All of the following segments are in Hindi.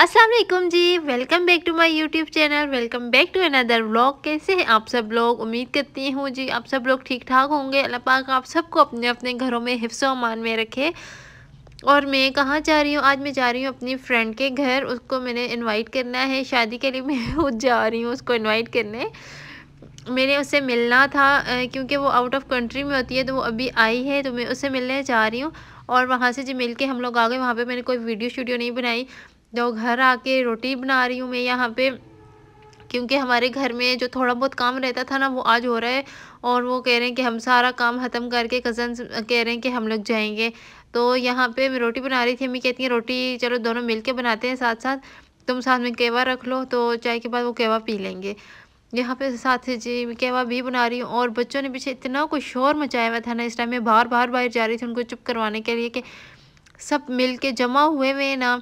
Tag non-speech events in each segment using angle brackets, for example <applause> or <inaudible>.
Aslam ji welcome back to my YouTube channel welcome back to another vlog कैसे हैं आप सब लोग उम्मीद करती हूँ जी आप सब लोग ठीक ठाक होंगे अल्लाह पाक आप सबको अपने अपने घरों में हिफ्स अमान में रखे और मैं कहाँ जा रही हूँ आज मैं जा रही हूँ अपनी फ्रेंड के घर उसको मैंने इनवाइट करना है शादी के लिए मैं <laughs> खुद जा रही हूँ उसको इन्वाइट करने मैंने उससे मिलना था क्योंकि वो आउट ऑफ कंट्री में होती है तो वो अभी आई है तो मैं उससे मिलने जा रही हूँ और वहाँ से जी मिल के हम लोग आ गए वहाँ पे मैंने कोई वीडियो शूडियो नहीं बनाई जो तो घर आके रोटी बना रही हूँ मैं यहाँ पे क्योंकि हमारे घर में जो थोड़ा बहुत काम रहता था ना वो आज हो रहा है और वो कह रहे हैं कि हम सारा काम ख़त्म करके कज़न कह रहे हैं कि हम लोग जाएंगे तो यहाँ पे मैं रोटी बना रही थी अम्मी कहती हैं रोटी चलो दोनों मिल के बनाते हैं साथ साथ तुम साथ में केवा रख लो तो चाय के बाद वो केवा पी लेंगे यहाँ पे साथ जी केवा भी बना रही हूँ और बच्चों ने पीछे इतना कुछ शोर मचाया हुआ था ना इस टाइम मैं बाहर बाहर बाहर जा रही थी उनको चुप करवाने के लिए कि सब मिल के जमा हुए हुए हैं ना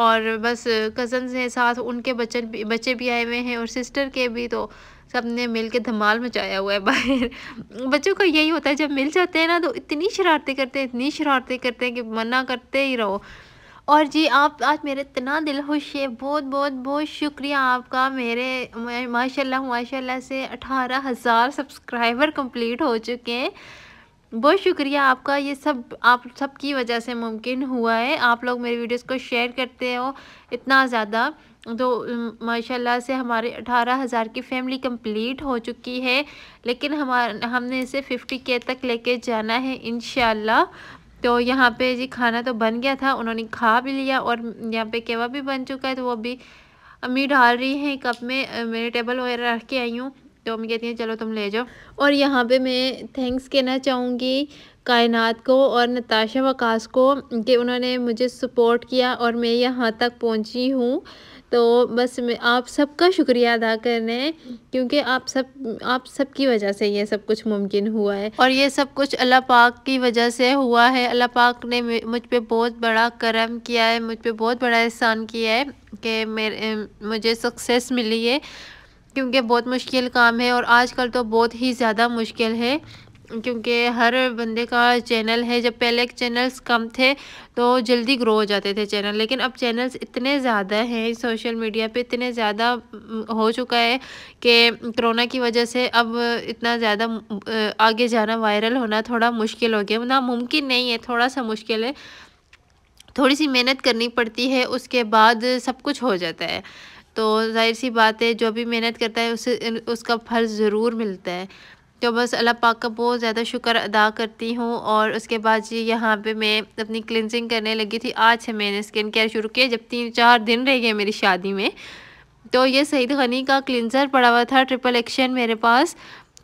और बस कज़न्स हैं साथ उनके बच्चन बच्चे भी आए हुए हैं और सिस्टर के भी तो सब ने मिल के धमाल मचाया हुआ है बाहर बच्चों का यही होता है जब मिल जाते हैं ना तो इतनी शरारतें करते हैं इतनी शरारतें करते हैं कि मना करते ही रहो और जी आप आज मेरे इतना दिल खुश है बहुत बहुत बहुत शुक्रिया आपका मेरे माशाल्लाह माशाल्लाह से अठारह हज़ार सब्सक्राइबर कंप्लीट हो चुके हैं बहुत शुक्रिया आपका ये सब आप सब की वजह से मुमकिन हुआ है आप लोग मेरे वीडियोस को शेयर करते हो इतना ज़्यादा तो माशाल्लाह से हमारे अठारह हज़ार की फैमिली कंप्लीट हो चुकी है लेकिन हमारा हमने इसे फ़िफ्टी के तक लेके जाना है इन तो यहाँ पे जी खाना तो बन गया था उन्होंने खा भी लिया और यहाँ पे केवा भी बन चुका है तो वो अभी अम्मी डाल रही हैं कप में मेरे टेबल वगैरह रख के आई हूँ तो मम्मी कहती हैं चलो तुम ले जाओ और यहाँ पे मैं थैंक्स कहना चाहूँगी कायनात को और नताशा वकास को कि उन्होंने मुझे सपोर्ट किया और मैं यहाँ तक पहुँची हूँ तो बस मैं आप सबका शुक्रिया अदा रहे हैं क्योंकि आप सब आप सब की वजह से ये सब कुछ मुमकिन हुआ है और ये सब कुछ अल्लाह पाक की वजह से हुआ है अल्लाह पाक ने मुझ पर बहुत बड़ा करम किया है मुझ पर बहुत बड़ा एहसान किया है कि मेरे मुझे सक्सेस मिली है क्योंकि बहुत मुश्किल काम है और आजकल तो बहुत ही ज़्यादा मुश्किल है क्योंकि हर बंदे का चैनल है जब पहले चैनल्स कम थे तो जल्दी ग्रो हो जाते थे चैनल लेकिन अब चैनल्स इतने ज़्यादा हैं सोशल मीडिया पे इतने ज़्यादा हो चुका है कि कोरोना की वजह से अब इतना ज़्यादा आगे जाना वायरल होना थोड़ा मुश्किल हो गया ना मुमकिन नहीं है थोड़ा सा मुश्किल है थोड़ी सी मेहनत करनी पड़ती है उसके बाद सब कुछ हो जाता है तो जाहिर सी बात है जो भी मेहनत करता है उसे उसका फल ज़रूर मिलता है तो बस अल्लाह पाक का बहुत ज़्यादा शुक्र अदा करती हूँ और उसके बाद जी यहाँ पे मैं अपनी क्लिनजिंग करने लगी थी आज से मैंने स्किन केयर शुरू किया जब तीन चार दिन रह गए मेरी शादी में तो ये सईद गनी का क्लिनजर पड़ा हुआ था ट्रिपल एक्शन मेरे पास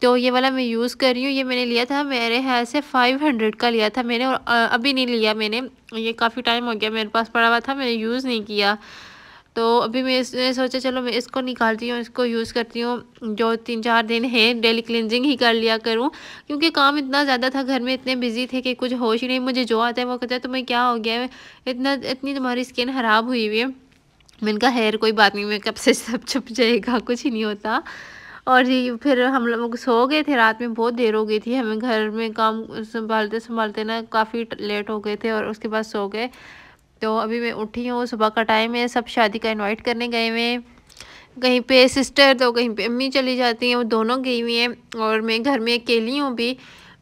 तो ये वाला मैं यूज़ कर रही हूँ ये मैंने लिया था मेरे ख्याल से फ़ाइव हंड्रेड का लिया था मैंने और अभी नहीं लिया मैंने ये काफ़ी टाइम हो गया मेरे पास पड़ा हुआ था मैंने यूज़ नहीं किया तो अभी मैं सोचा चलो मैं इसको निकालती हूँ इसको यूज़ करती हूँ जो तीन चार दिन हैं डेली क्लिनजिंग ही कर लिया करूँ क्योंकि काम इतना ज़्यादा था घर में इतने बिजी थे कि कुछ होश ही नहीं मुझे जो आता है वो कहता है तुम्हें क्या हो गया है इतना इतनी तुम्हारी स्किन ख़राब हुई हुई है मैंने कहा हेयर कोई बात नहीं मेकअप से सब छुप जाएगा कुछ ही नहीं होता और जी फिर हम लोग सो गए थे रात में बहुत देर हो गई थी हमें घर में काम संभालते संभालते ना काफ़ी लेट हो गए थे और उसके बाद सो गए तो अभी मैं उठी हूँ सुबह का टाइम है सब शादी का इनवाइट करने गए हुए हैं कहीं पे सिस्टर तो कहीं पे अम्मी चली जाती हैं वो दोनों गई हुई हैं और मैं घर में अकेली हूँ भी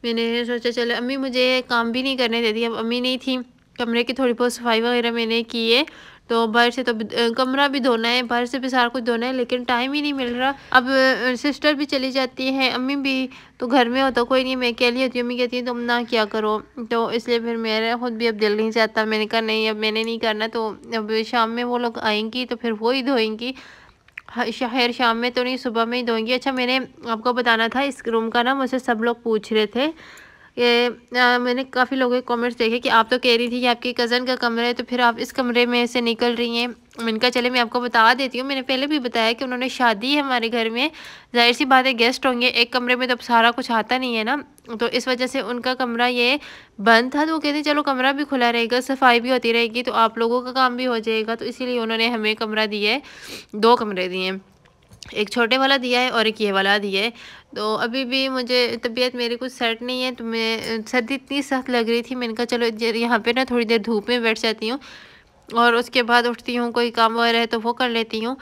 मैंने सोचा चलो अम्मी मुझे काम भी नहीं करने देती अब अम्मी नहीं थी कमरे की थोड़ी बहुत सफाई वगैरह मैंने की है तो बाहर से तो कमरा भी धोना है बाहर से भी सारा कुछ धोना है लेकिन टाइम ही नहीं मिल रहा अब सिस्टर भी चली जाती है अम्मी भी तो घर में होता तो कोई नहीं मैं अकेली होती हूँ अम्मी कहती हैं तुम ना क्या करो तो इसलिए फिर मेरा खुद भी अब दिल नहीं चाहता मैंने कहा नहीं अब मैंने नहीं करना तो अब शाम में वो लोग आएंगी तो फिर वो ही धोएंगी खैर शाम में तो नहीं सुबह में ही धोएंगी अच्छा मैंने आपको बताना था इस रूम का ना मुझसे सब लोग पूछ रहे थे ये आ, मैंने काफ़ी लोगों के कमेंट्स देखे कि आप तो कह रही थी कि आपके कज़न का कमरा है तो फिर आप इस कमरे में से निकल रही हैं मैंने कहा चले मैं आपको बता देती हूँ मैंने पहले भी बताया कि उन्होंने शादी है हमारे घर में जाहिर सी बात है गेस्ट होंगे एक कमरे में तो सारा कुछ आता नहीं है ना तो इस वजह से उनका कमरा ये बंद था तो वो कहते हैं चलो कमरा भी खुला रहेगा सफाई भी होती रहेगी तो आप लोगों का काम भी हो जाएगा तो इसीलिए उन्होंने हमें कमरा दिया है दो कमरे दिए एक छोटे वाला दिया है और एक ये वाला दिया है तो अभी भी मुझे तबीयत मेरी कुछ सेट नहीं है तो मैं सर्दी इतनी सख्त लग रही थी मैंने कहा चलो यहाँ पे ना थोड़ी देर धूप में बैठ जाती हूँ और उसके बाद उठती हूँ कोई काम वगैरह है तो वो कर लेती हूँ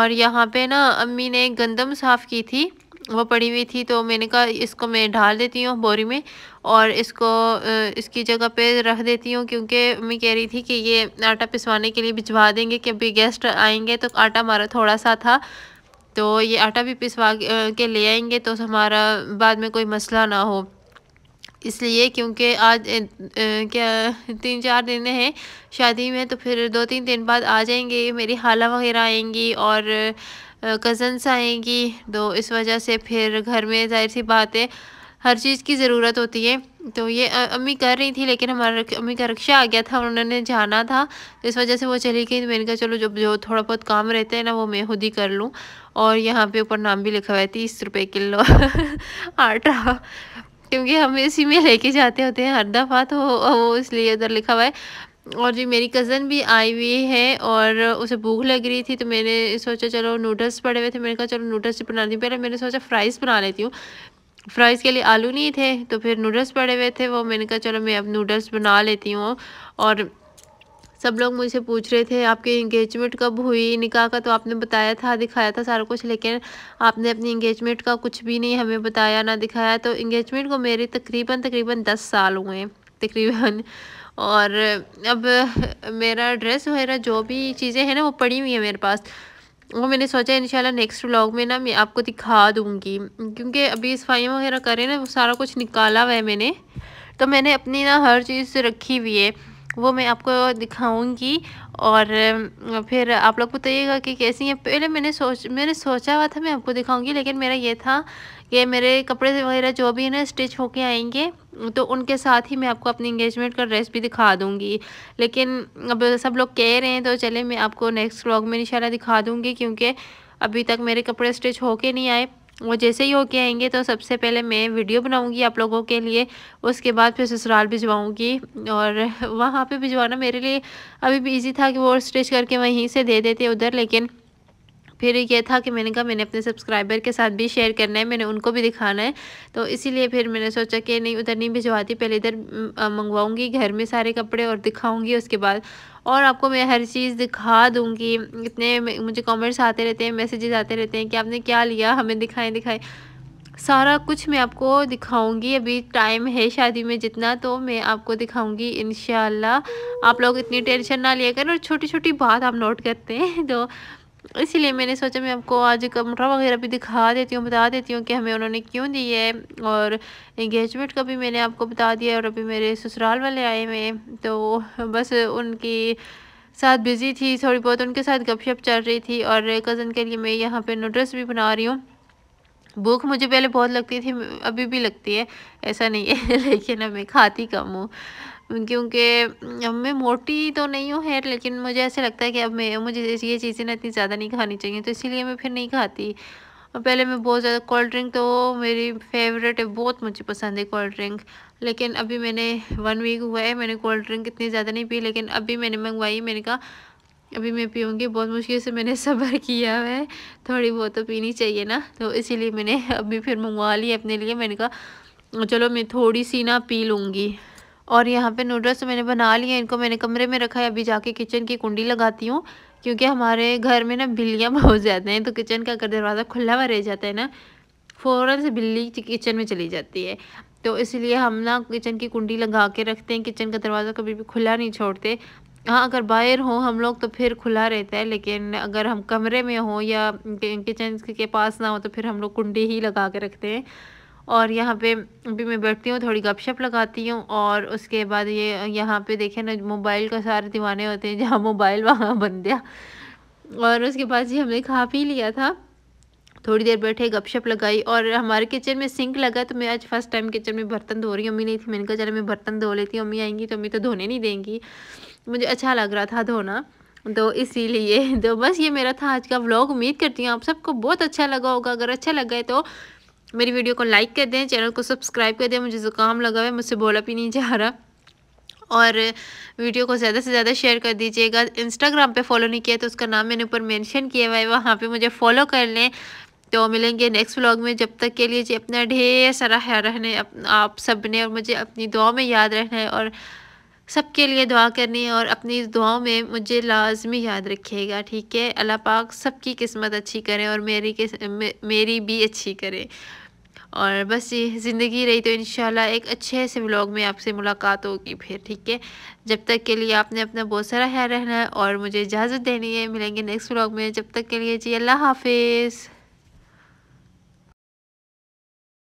और यहाँ पे ना अम्मी ने गंदम साफ़ की थी वो पड़ी हुई थी तो मैंने कहा इसको मैं ढाल देती हूँ बोरी में और इसको इसकी जगह पे रख देती हूँ क्योंकि मम्मी कह रही थी कि ये आटा पिसवाने के लिए भिजवा देंगे कि अभी गेस्ट आएंगे तो आटा हमारा थोड़ा सा था तो ये आटा भी पिसवा के ले आएंगे तो हमारा बाद में कोई मसला ना हो इसलिए क्योंकि आज ए, ए, क्या तीन चार दिन हैं शादी में तो फिर दो तीन दिन बाद आ जाएंगे मेरी हाला वगैरह आएंगी और कज़न्स आएंगी तो इस वजह से फिर घर में जाहिर सी बात है हर चीज़ की ज़रूरत होती है तो ये अम्मी कर रही थी लेकिन हमारा अम्मी का रिक्शा आ गया था उन्होंने जाना था तो इस वजह से वो चली गई तो मैंने कहा चलो जब जो थोड़ा बहुत काम रहता है ना वो मैं खुद ही कर लूँ और यहाँ पे ऊपर नाम भी लिखा हुआ है तीस रुपये किलो <laughs> आटा क्योंकि हम इसी में लेके जाते होते हैं हर दफ़ा तो वो इसलिए उधर लिखा हुआ है और जी मेरी कज़न भी आई हुई है और उसे भूख लग रही थी तो मैंने सोचा चलो नूडल्स पड़े हुए थे मैंने कहा चलो नूडल्स बना दी पहले मैंने सोचा फ्राइज़ बना लेती हूँ फ़्राइज़ के लिए आलू नहीं थे तो फिर नूडल्स पड़े हुए थे वो मैंने कहा चलो मैं अब नूडल्स बना लेती हूँ और सब लोग मुझसे पूछ रहे थे आपकी इंगेजमेंट कब हुई निकाह का तो आपने बताया था दिखाया था सारा कुछ लेकिन आपने अपनी इंगेजमेंट का कुछ भी नहीं हमें बताया ना दिखाया तो इंगेजमेंट को मेरे तकरीबन तकरीबन दस साल हुए हैं तकरीबन और अब मेरा ड्रेस वगैरह जो भी चीज़ें हैं ना वो पड़ी हुई हैं मेरे पास वो मैंने सोचा इंशाल्लाह नेक्स्ट व्लॉग में ना मैं आपको दिखा दूँगी क्योंकि अभी सफाइयाँ वगैरह करें ना वो सारा कुछ निकाला हुआ है मैंने तो मैंने अपनी ना हर चीज़ रखी हुई है वो मैं आपको दिखाऊंगी और फिर आप लोग बताइएगा कि कैसी है पहले मैंने सोच मैंने सोचा हुआ था मैं आपको दिखाऊंगी लेकिन मेरा ये था कि मेरे कपड़े वगैरह जो भी है ना स्टिच होके आएंगे तो उनके साथ ही मैं आपको अपनी इंगेजमेंट का ड्रेस भी दिखा दूंगी लेकिन अब सब लोग कह रहे हैं तो चले मैं आपको नेक्स्ट व्लॉग में इंशाल्लाह दिखा दूँगी क्योंकि अभी तक मेरे कपड़े स्टिच होके नहीं आए वो जैसे ही होके आएंगे तो सबसे पहले मैं वीडियो बनाऊंगी आप लोगों के लिए उसके बाद फिर ससुराल भिजवाऊंगी और वहाँ पे भिजवाना मेरे लिए अभी भी ईजी था कि वो स्टिच करके वहीं से दे देते उधर लेकिन फिर ये था कि मैंने कहा मैंने अपने सब्सक्राइबर के साथ भी शेयर करना है मैंने उनको भी दिखाना है तो इसीलिए फिर मैंने सोचा कि नहीं उधर नहीं भिजवाती पहले इधर मंगवाऊँगी घर में सारे कपड़े और दिखाऊँगी उसके बाद और आपको मैं हर चीज़ दिखा दूँगी इतने मुझे कमेंट्स आते रहते हैं मैसेजेस आते रहते हैं कि आपने क्या लिया हमें दिखाएं दिखाएं सारा कुछ मैं आपको दिखाऊंगी अभी टाइम है शादी में जितना तो मैं आपको दिखाऊंगी इन आप लोग इतनी टेंशन ना लिया करें और छोटी छोटी बात आप नोट करते हैं तो इसीलिए मैंने सोचा मैं आपको आज कमरा वगैरह भी दिखा देती हूँ बता देती हूँ कि हमें उन्होंने क्यों दी है और इंगेजमेंट का भी मैंने आपको बता दिया और अभी मेरे ससुराल वाले आए हुए तो बस उनकी साथ बिज़ी थी थोड़ी बहुत उनके साथ गपशप चल रही थी और कज़न के लिए मैं यहाँ पे नूडल्स भी बना रही हूँ भूख मुझे पहले बहुत लगती थी अभी भी लगती है ऐसा नहीं है <laughs> लेकिन अब मैं खाती कम हूँ क्योंकि अब मैं मोटी तो नहीं हूँ हेयर लेकिन मुझे ऐसे लगता है कि अब मैं मुझे ये चीज़ें ना इतनी ज़्यादा नहीं खानी चाहिए तो इसीलिए मैं फिर नहीं खाती और पहले मैं बहुत ज़्यादा कोल्ड ड्रिंक तो मेरी फेवरेट है बहुत मुझे पसंद है कोल्ड ड्रिंक लेकिन अभी मैंने वन वीक हुआ है मैंने कोल्ड ड्रिंक इतनी ज़्यादा नहीं पी लेकिन अभी मैंने मंगवाई मैंने कहा अभी मैं पीऊँगी बहुत मुश्किल से मैंने <laughs> सब्र किया है थोड़ी बहुत तो पीनी चाहिए ना तो इसीलिए मैंने <laughs> अभी फिर मंगवा ली अपने लिए मैंने कहा चलो मैं थोड़ी सी ना पी लूँगी और यहाँ पे नूडल्स मैंने बना लिए इनको मैंने कमरे में रखा है अभी जाके किचन की कुंडी लगाती हूँ क्योंकि हमारे घर में ना बिल्लियाँ <laughs> बहुत ज़्यादा हैं तो किचन का अगर दरवाज़ा खुला हुआ रह जाता है ना फ़ौरन से बिल्ली किचन में चली जाती है तो इसलिए हम ना किचन की कुंडी लगा के रखते हैं किचन का दरवाज़ा कभी भी खुला नहीं छोड़ते हाँ अगर बाहर हो हम लोग तो फिर खुला रहता है लेकिन अगर हम कमरे में हो या किचन के पास ना हो तो फिर हम लोग कुंडी ही लगा के रखते हैं और यहाँ पे भी मैं बैठती हूँ थोड़ी गपशप लगाती हूँ और उसके बाद ये यहाँ पे देखें ना मोबाइल का सारे दीवाने होते हैं जहाँ मोबाइल वहाँ बन गया और उसके बाद जी हमने खा पी लिया था थोड़ी देर बैठे गपशप लगाई और हमारे किचन में सिंक लगा तो मैं आज फर्स्ट टाइम किचन में बर्तन धो रही हूँ अम्मी नहीं थी मैंने कहा चलो मैं बर्तन धो लेती हूँ अम्मी आएंगी तो अम्मी तो धोने नहीं देंगी मुझे अच्छा लग रहा था धोना तो इसीलिए तो बस ये मेरा था आज का व्लॉग उम्मीद करती हूँ आप सबको बहुत अच्छा लगा होगा अगर अच्छा लगा है तो मेरी वीडियो को लाइक कर दें चैनल को सब्सक्राइब कर दें मुझे ज़ुकाम लगा हुआ है मुझसे बोला भी नहीं जा रहा और वीडियो को ज़्यादा से ज़्यादा शेयर कर दीजिएगा इंस्टाग्राम पे फॉलो नहीं किया तो उसका नाम मैंने ऊपर मेंशन किया हुआ है वहाँ पे मुझे फॉलो कर लें तो मिलेंगे नेक्स्ट व्लॉग में जब तक के लिए जी अपना ढेर सारा है रहने आप सब ने और मुझे अपनी दुआ में याद रहना है और सबके लिए दुआ करनी है और अपनी दुआओं में मुझे लाजमी याद रखिएगा ठीक है अल्लाह पाक सबकी किस्मत अच्छी करें और मेरी किस मे, मेरी भी अच्छी करें और बस ये ज़िंदगी रही तो इन एक अच्छे से व्लॉग में आपसे मुलाकात होगी फिर ठीक है जब तक के लिए आपने अपना बहुत सारा ख्याल रहना है और मुझे इजाज़त देनी है मिलेंगे नेक्स्ट व्लॉग में जब तक के लिए जी अल्लाह हाफिज़